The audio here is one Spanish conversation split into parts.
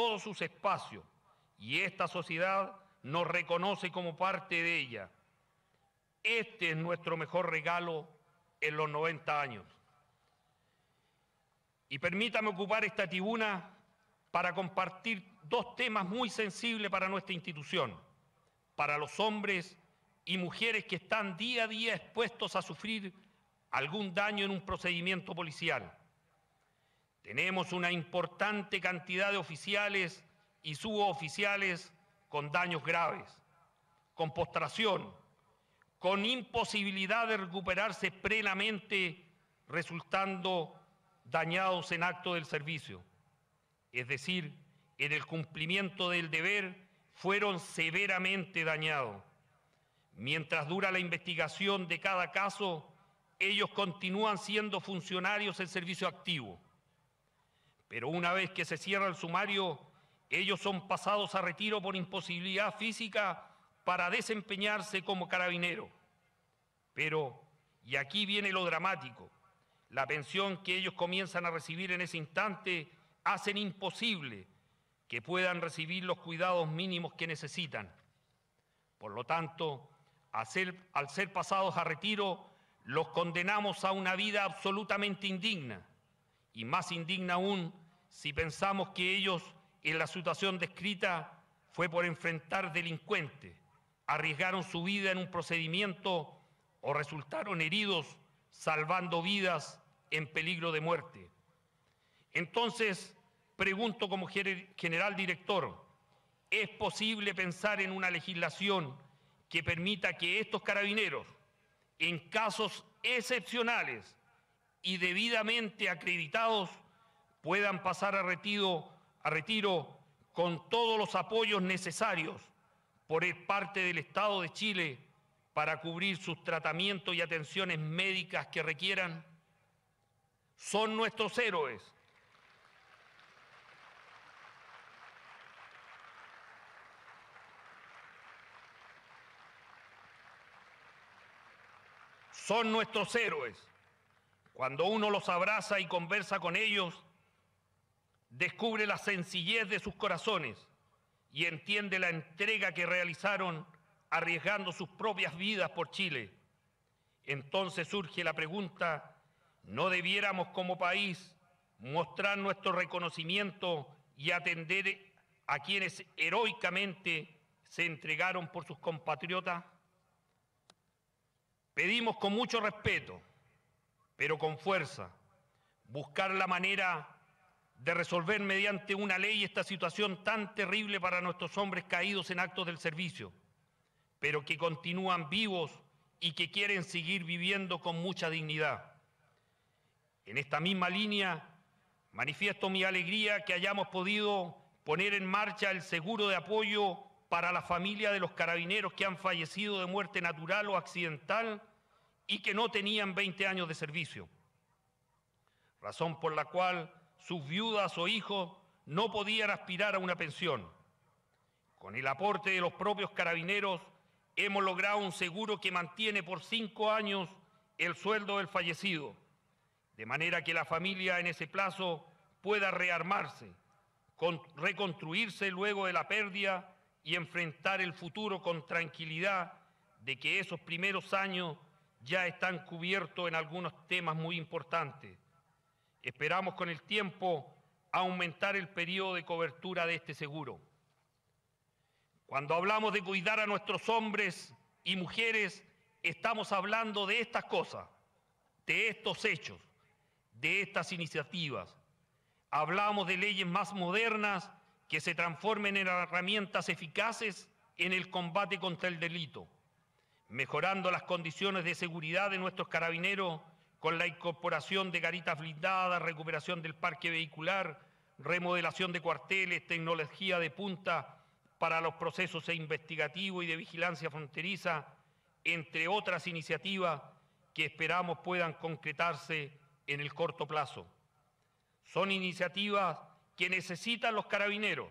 todos sus espacios y esta sociedad nos reconoce como parte de ella. Este es nuestro mejor regalo en los 90 años. Y permítame ocupar esta tribuna para compartir dos temas muy sensibles para nuestra institución, para los hombres y mujeres que están día a día expuestos a sufrir algún daño en un procedimiento policial. Tenemos una importante cantidad de oficiales y suboficiales con daños graves, con postración, con imposibilidad de recuperarse plenamente, resultando dañados en acto del servicio. Es decir, en el cumplimiento del deber fueron severamente dañados. Mientras dura la investigación de cada caso, ellos continúan siendo funcionarios en servicio activo pero una vez que se cierra el sumario, ellos son pasados a retiro por imposibilidad física para desempeñarse como carabinero. Pero, y aquí viene lo dramático, la pensión que ellos comienzan a recibir en ese instante hacen imposible que puedan recibir los cuidados mínimos que necesitan. Por lo tanto, al ser pasados a retiro, los condenamos a una vida absolutamente indigna y más indigna aún si pensamos que ellos, en la situación descrita, fue por enfrentar delincuentes, arriesgaron su vida en un procedimiento o resultaron heridos salvando vidas en peligro de muerte. Entonces, pregunto como general director, ¿es posible pensar en una legislación que permita que estos carabineros, en casos excepcionales, y debidamente acreditados puedan pasar a retiro, a retiro con todos los apoyos necesarios por parte del Estado de Chile para cubrir sus tratamientos y atenciones médicas que requieran, son nuestros héroes. Son nuestros héroes. Cuando uno los abraza y conversa con ellos, descubre la sencillez de sus corazones y entiende la entrega que realizaron arriesgando sus propias vidas por Chile. Entonces surge la pregunta, ¿no debiéramos como país mostrar nuestro reconocimiento y atender a quienes heroicamente se entregaron por sus compatriotas? Pedimos con mucho respeto pero con fuerza, buscar la manera de resolver mediante una ley esta situación tan terrible para nuestros hombres caídos en actos del servicio, pero que continúan vivos y que quieren seguir viviendo con mucha dignidad. En esta misma línea, manifiesto mi alegría que hayamos podido poner en marcha el seguro de apoyo para la familia de los carabineros que han fallecido de muerte natural o accidental y que no tenían 20 años de servicio, razón por la cual sus viudas o hijos no podían aspirar a una pensión. Con el aporte de los propios carabineros hemos logrado un seguro que mantiene por cinco años el sueldo del fallecido, de manera que la familia en ese plazo pueda rearmarse, reconstruirse luego de la pérdida y enfrentar el futuro con tranquilidad de que esos primeros años ya están cubiertos en algunos temas muy importantes. Esperamos con el tiempo aumentar el periodo de cobertura de este seguro. Cuando hablamos de cuidar a nuestros hombres y mujeres, estamos hablando de estas cosas, de estos hechos, de estas iniciativas. Hablamos de leyes más modernas que se transformen en herramientas eficaces en el combate contra el delito mejorando las condiciones de seguridad de nuestros carabineros con la incorporación de garitas blindadas, recuperación del parque vehicular, remodelación de cuarteles, tecnología de punta para los procesos investigativos y de vigilancia fronteriza, entre otras iniciativas que esperamos puedan concretarse en el corto plazo. Son iniciativas que necesitan los carabineros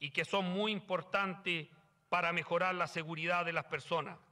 y que son muy importantes para mejorar la seguridad de las personas.